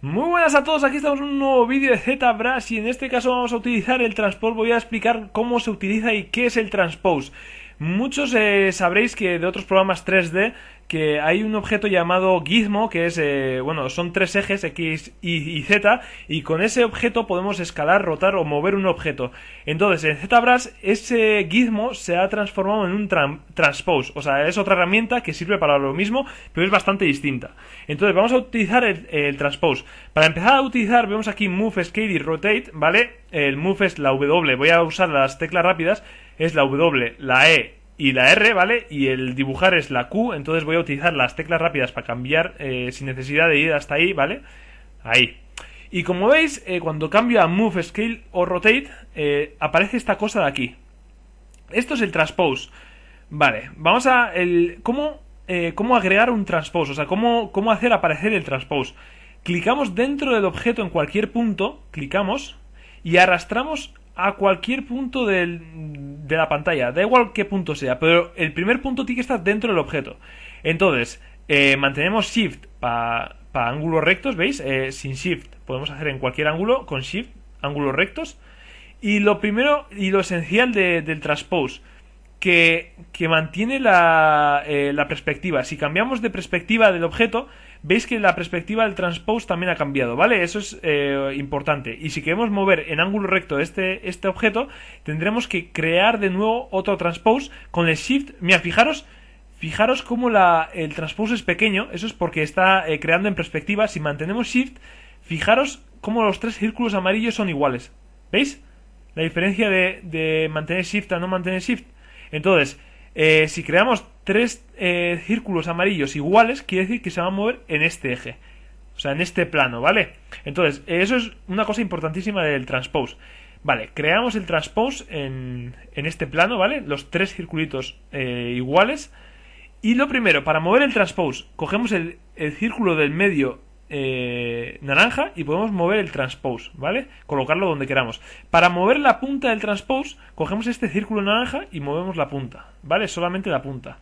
Muy buenas a todos, aquí estamos en un nuevo vídeo de ZBrush y en este caso vamos a utilizar el transpose, voy a explicar cómo se utiliza y qué es el transpose. Muchos eh, sabréis que de otros programas 3D que hay un objeto llamado gizmo, que es, eh, bueno, son tres ejes, X, Y y Z, y con ese objeto podemos escalar, rotar o mover un objeto. Entonces, en ZBrush, ese gizmo se ha transformado en un transpose, o sea, es otra herramienta que sirve para lo mismo, pero es bastante distinta. Entonces, vamos a utilizar el, el transpose. Para empezar a utilizar, vemos aquí Move, Scale y Rotate, ¿vale? El Move es la W, voy a usar las teclas rápidas, es la W, la E, y la R, ¿vale? Y el dibujar es la Q, entonces voy a utilizar las teclas rápidas para cambiar eh, sin necesidad de ir hasta ahí, ¿vale? Ahí. Y como veis, eh, cuando cambio a Move, Scale o Rotate, eh, aparece esta cosa de aquí. Esto es el transpose. Vale, vamos a... ¿cómo, ¿Cómo agregar un transpose? O sea, cómo hacer aparecer el transpose? Clicamos dentro del objeto en cualquier punto, clicamos, y arrastramos a cualquier punto de la pantalla, da igual qué punto sea, pero el primer punto tiene que estar dentro del objeto. Entonces, eh, mantenemos Shift para ángulos rectos, ¿veis? Eh, sin Shift podemos hacer en cualquier ángulo, con Shift, ángulos rectos. Y lo primero y lo esencial del transpose, que, mantiene la, eh, la perspectiva. Si cambiamos de perspectiva del objeto, veis que la perspectiva del transpose también ha cambiado, ¿vale? Eso es eh, importante. Y si queremos mover en ángulo recto este, este objeto, tendremos que crear de nuevo otro transpose con el shift. Mira, fijaros, fijaros cómo la, el transpose es pequeño, eso es porque está eh, creando en perspectiva. Si mantenemos shift, fijaros cómo los tres círculos amarillos son iguales. ¿Veis? La diferencia de, de mantener shift a no mantener shift. Entonces, eh, si creamos tres eh, círculos amarillos iguales, quiere decir que se va a mover en este eje. O sea, en este plano, ¿vale? Entonces, eso es una cosa importantísima del transpose. Vale, creamos el transpose en, este plano, ¿vale? Los tres circulitos eh, iguales. Y lo primero, para mover el transpose, cogemos el, el círculo del medio eh, naranja y podemos mover el transpose, ¿vale? Colocarlo donde queramos. Para mover la punta del transpose, cogemos este círculo naranja y movemos la punta, ¿vale? Solamente la punta.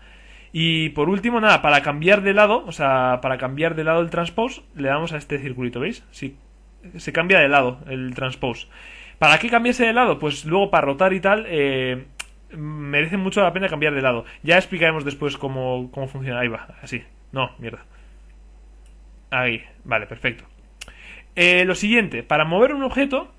Y por último, nada, para cambiar de lado, o sea, para cambiar de lado el transpose, le damos a este circulito, ¿veis? Si se cambia de lado el transpose. ¿Para qué cambiase de lado? Pues luego para rotar y tal, eh, merece mucho la pena cambiar de lado. Ya explicaremos después cómo, cómo funciona. Ahí va, así. No, mierda. Ahí, vale, perfecto. Eh, lo siguiente, para mover un objeto,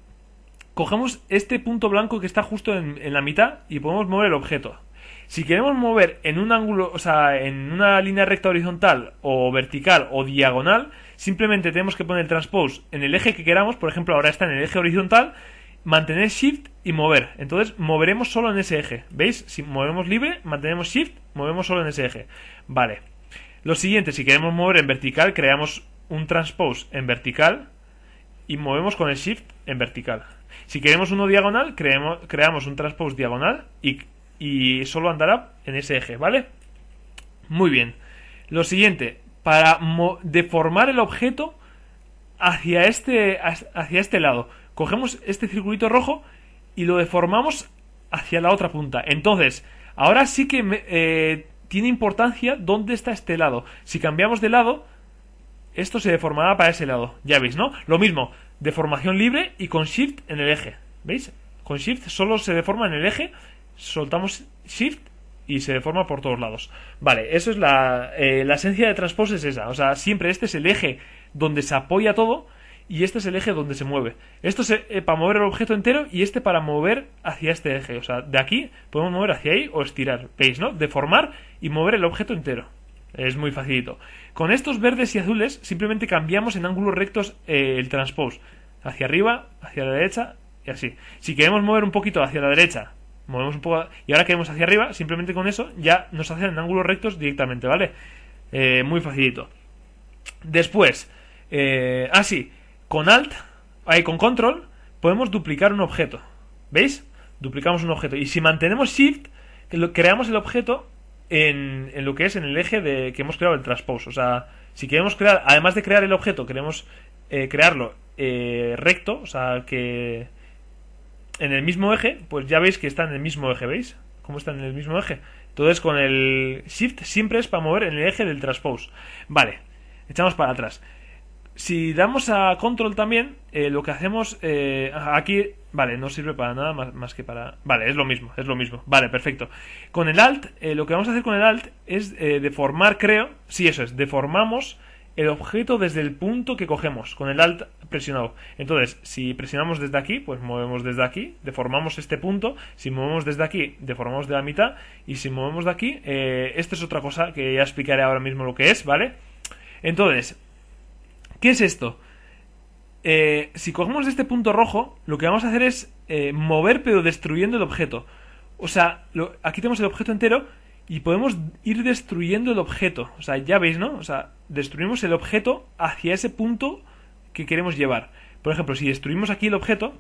cogemos este punto blanco que está justo en, en, la mitad y podemos mover el objeto. Si queremos mover en un ángulo, o sea, en una línea recta horizontal o vertical o diagonal, simplemente tenemos que poner el transpose en el eje que queramos, por ejemplo, ahora está en el eje horizontal, mantener shift y mover. Entonces, moveremos solo en ese eje. ¿Veis? Si movemos libre, mantenemos shift, movemos solo en ese eje. Vale. Lo siguiente, si queremos mover en vertical, creamos un transpose en vertical y movemos con el shift en vertical. Si queremos uno diagonal, creamos un transpose diagonal y, solo andará en ese eje, ¿vale? Muy bien. Lo siguiente, para deformar el objeto hacia este, hacia este lado, cogemos este circulito rojo y lo deformamos hacia la otra punta. Entonces, ahora sí que eh, tiene importancia dónde está este lado. Si cambiamos de lado, esto se deformará para ese lado. Ya veis, ¿no? Lo mismo, deformación libre y con shift en el eje. ¿Veis? Con shift solo se deforma en el eje, soltamos shift y se deforma por todos lados. Vale, eso es la, eh, esencia de transpose es esa. O sea, siempre este es el eje donde se apoya todo y este es el eje donde se mueve. Esto es eh, para mover el objeto entero y este para mover hacia este eje. O sea, de aquí podemos mover hacia ahí o estirar. ¿Veis, no? Deformar y mover el objeto entero. Es muy facilito. Con estos verdes y azules simplemente cambiamos en ángulos rectos eh, el transpose. Hacia arriba, hacia la derecha y así. Si queremos mover un poquito hacia la derecha, movemos un poco y ahora queremos hacia arriba, simplemente con eso ya nos hacen en ángulos rectos directamente, ¿vale? Eh, muy facilito. Después, así. Ah, con Alt, ahí con Control, podemos duplicar un objeto. ¿Veis? Duplicamos un objeto. Y si mantenemos Shift, creamos el objeto en, en, lo que es en el eje de, que hemos creado el transpose. O sea, si queremos crear, además de crear el objeto, queremos eh, crearlo eh, recto, o sea, que en el mismo eje, pues ya veis que está en el mismo eje, ¿veis? ¿Cómo está en el mismo eje? Entonces con el shift siempre es para mover en el eje del transpose. Vale, echamos para atrás. Si damos a control también, eh, lo que hacemos eh, aquí, vale, no sirve para nada más, que para... Vale, es lo mismo, es lo mismo. Vale, perfecto. Con el alt, eh, lo que vamos a hacer con el alt es deformar, creo, sí, eso es, deformamos el objeto desde el punto que cogemos, con el alt presionado. Entonces, si presionamos desde aquí, pues movemos desde aquí, deformamos este punto, si movemos desde aquí, deformamos de la mitad, y si movemos de aquí, esta es otra cosa que ya explicaré ahora mismo lo que es, ¿vale? Entonces, ¿Qué es esto? Eh, si cogemos este punto rojo, lo que vamos a hacer es eh, mover pero destruyendo el objeto. O sea, aquí tenemos el objeto entero y podemos ir destruyendo el objeto. O sea, ya veis, ¿no? O sea, destruimos el objeto hacia ese punto que queremos llevar. Por ejemplo, si destruimos aquí el objeto,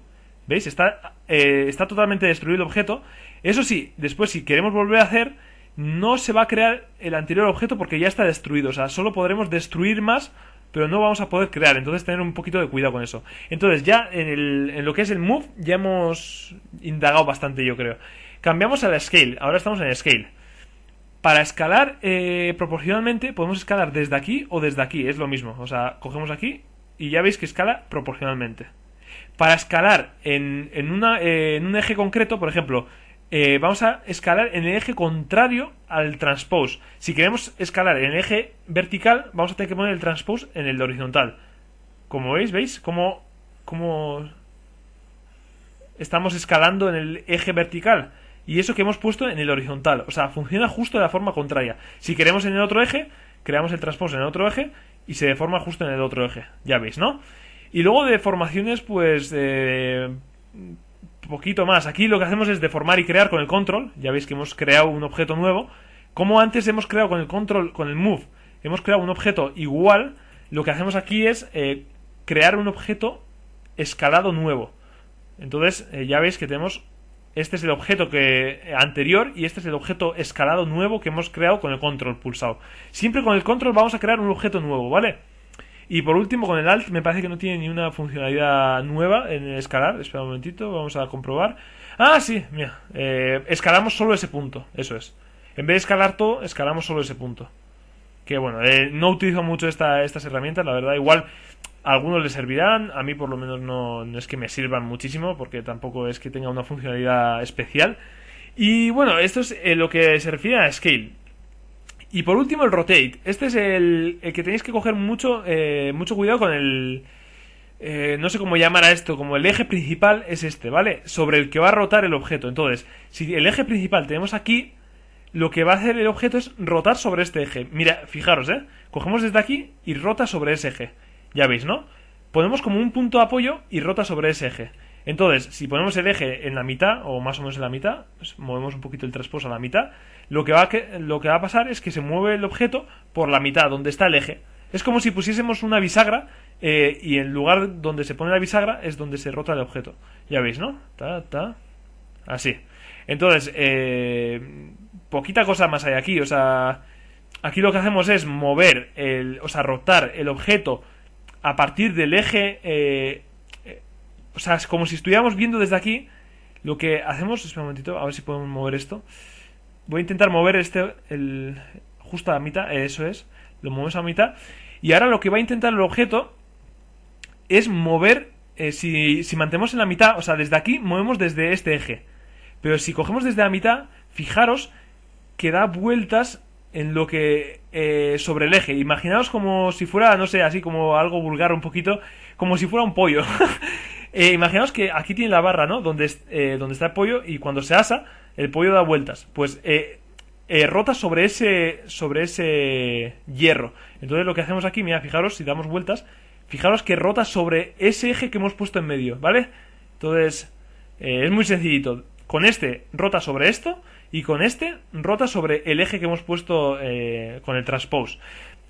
¿veis? Está, eh, está totalmente destruido el objeto. Eso sí, después si queremos volver a hacer, no se va a crear el anterior objeto porque ya está destruido. O sea, solo podremos destruir más pero no vamos a poder crear. Entonces, tener un poquito de cuidado con eso. Entonces, ya en, el, en lo que es el move, ya hemos indagado bastante, yo creo. Cambiamos a la scale. Ahora estamos en scale. Para escalar eh, proporcionalmente, podemos escalar desde aquí o desde aquí. Es lo mismo. O sea, cogemos aquí y ya veis que escala proporcionalmente. Para escalar en, en eh, un eje concreto, por ejemplo, eh, vamos a escalar en el eje contrario al transpose. Si queremos escalar en el eje vertical, vamos a tener que poner el transpose en el horizontal. Como veis, ¿veis? Como, como estamos escalando en el eje vertical. Y eso que hemos puesto en el horizontal. O sea, funciona justo de la forma contraria. Si queremos en el otro eje, creamos el transpose en el otro eje y se deforma justo en el otro eje. Ya veis, ¿no? Y luego de formaciones, pues poquito más. Aquí lo que hacemos es deformar y crear con el control. Ya veis que hemos creado un objeto nuevo. Como antes hemos creado con el control, con el move, hemos creado un objeto igual. Lo que hacemos aquí es eh, crear un objeto escalado nuevo. Entonces eh, ya veis que tenemos este es el objeto que, eh, anterior y este es el objeto escalado nuevo que hemos creado con el control pulsado. Siempre con el control vamos a crear un objeto nuevo, ¿vale? Y por último, con el alt me parece que no tiene ni una funcionalidad nueva en el escalar. Espera un momentito, vamos a comprobar. Ah, sí, mira. Eh, escalamos solo ese punto, eso es. En vez de escalar todo, escalamos solo ese punto. Que bueno, eh, no utilizo mucho estas herramientas, la verdad. Igual algunos les servirán, a mí por lo menos no, es que me sirvan muchísimo, porque tampoco es que tenga una funcionalidad especial. Y bueno, esto es eh, lo que se refiere a Scale. Y por último, el rotate. Este es el, que tenéis que coger mucho, eh, mucho cuidado con el. Eh, no sé cómo llamar a esto, como el eje principal es este, ¿vale? Sobre el que va a rotar el objeto. Entonces, si el eje principal tenemos aquí, lo que va a hacer el objeto es rotar sobre este eje. Mira, fijaros, ¿eh? Cogemos desde aquí y rota sobre ese eje. Ya veis, ¿no? Ponemos como un punto de apoyo y rota sobre ese eje. Entonces, si ponemos el eje en la mitad, o más o menos en la mitad, pues movemos un poquito el trasposo a la mitad, lo que, va a lo que va a pasar es que se mueve el objeto por la mitad, donde está el eje. Es como si pusiésemos una bisagra eh, y el lugar donde se pone la bisagra es donde se rota el objeto. Ya veis, ¿no? Ta, ta. Así. Entonces, eh, poquita cosa más hay aquí. O sea, aquí lo que hacemos es mover, o sea, rotar el objeto a partir del eje eh, o sea, como si estuviéramos viendo desde aquí. Lo que hacemos, espera un momentito, a ver si podemos mover esto. Voy a intentar mover este, el, justo a la mitad, eh, eso es. Lo movemos a la mitad. Y ahora lo que va a intentar el objeto es mover, eh, si, si mantemos en la mitad, o sea, desde aquí movemos desde este eje. Pero si cogemos desde la mitad, fijaros que da vueltas en lo que eh, sobre el eje. Imaginaos como si fuera, no sé, así como algo vulgar un poquito, como si fuera un pollo. Eh, imaginaos que aquí tiene la barra, ¿no? Donde, eh, donde está el pollo y cuando se asa, el pollo da vueltas. Pues eh, eh, rota sobre ese, sobre ese hierro. Entonces lo que hacemos aquí, mira, fijaros, si damos vueltas, fijaros que rota sobre ese eje que hemos puesto en medio, ¿vale? Entonces, es muy sencillito. Con este rota sobre esto y con este rota sobre el eje que hemos puesto con el transpose.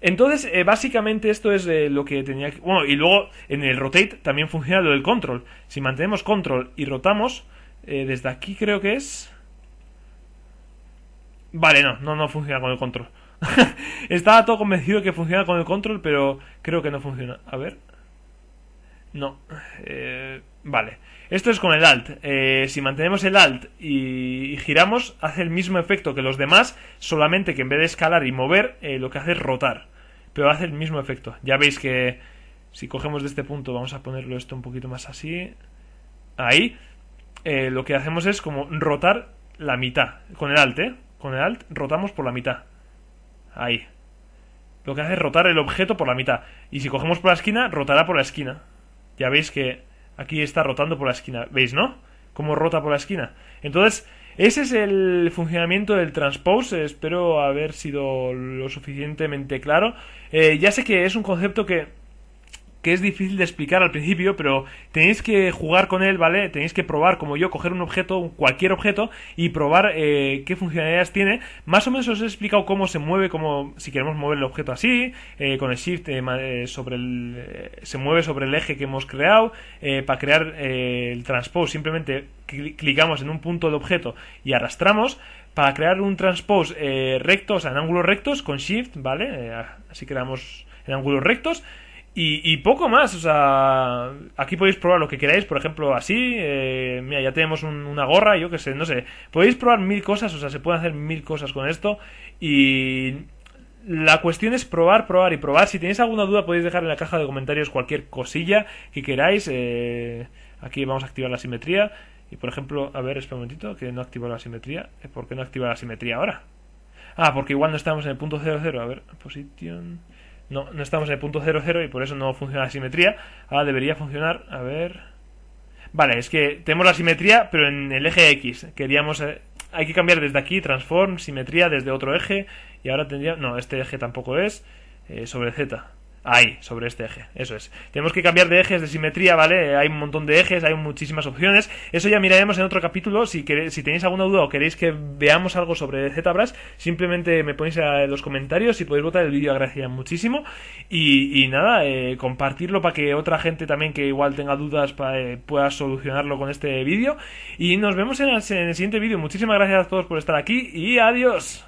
Entonces, eh, básicamente esto es lo que tenía que... Bueno, y luego en el rotate también funciona lo del control. Si mantenemos control y rotamos, eh, desde aquí creo que es... Vale, no, no, no funciona con el control. Estaba todo convencido de que funciona con el control, pero creo que no funciona. A ver, no. Eh, vale. Esto es con el Alt. Eh, si mantenemos el Alt y, giramos, hace el mismo efecto que los demás, solamente que en vez de escalar y mover, eh, lo que hace es rotar. Pero hace el mismo efecto. Ya veis que si cogemos de este punto, vamos a ponerlo esto un poquito más así. Ahí. lo que hacemos es como rotar la mitad. Con el Alt, ¿eh? Con el Alt rotamos por la mitad. Ahí. Lo que hace es rotar el objeto por la mitad. Y si cogemos por la esquina, rotará por la esquina. Ya veis que aquí está rotando por la esquina. ¿Veis, no? Cómo rota por la esquina. Entonces, ese es el funcionamiento del transpose. Espero haber sido lo suficientemente claro. Eh, ya sé que es un concepto que que es difícil de explicar al principio, pero tenéis que jugar con él, ¿vale? Tenéis que probar, como yo, coger un objeto, cualquier objeto, y probar eh, qué funcionalidades tiene. Más o menos os he explicado cómo se mueve, como. si queremos mover el objeto así, eh, con el shift eh, sobre el, se mueve sobre el eje que hemos creado, para crear el transpose simplemente clicamos en un punto de objeto y arrastramos, para crear un transpose recto, o sea, en ángulos rectos, con shift, ¿vale? así creamos en ángulos rectos, y, poco más, o sea, aquí podéis probar lo que queráis, por ejemplo, así, eh, mira, ya tenemos una gorra, yo que sé, no sé, podéis probar mil cosas, o sea, se pueden hacer mil cosas con esto y la cuestión es probar, probar y probar. Si tenéis alguna duda podéis dejar en la caja de comentarios cualquier cosilla que queráis. Eh, aquí vamos a activar la simetría y, por ejemplo, a ver, espera un momentito, que no activo la simetría. Eh, ¿Por qué no activa la simetría ahora? Ah, porque igual no estamos en el punto 00. A ver, posición... No, no estamos en el punto 0 y por eso no funciona la simetría. Ahora debería funcionar. A ver. Vale, es que tenemos la simetría, pero en el eje X. Queríamos. Eh, hay que cambiar desde aquí, transform, simetría, desde otro eje. Y ahora tendría. No, este eje tampoco es. Eh, sobre Z. Ahí, sobre este eje. Eso es. Tenemos que cambiar de ejes de simetría, ¿vale? Hay un montón de ejes, hay muchísimas opciones. Eso ya miraremos en otro capítulo. Si, si tenéis alguna duda o queréis que veamos algo sobre ZBrush, simplemente me ponéis en los comentarios y podéis votar el vídeo. Agradecería muchísimo. Y, nada, eh, compartirlo para que otra gente también que igual tenga dudas eh, pueda solucionarlo con este vídeo. Y nos vemos en el siguiente vídeo. Muchísimas gracias a todos por estar aquí y adiós.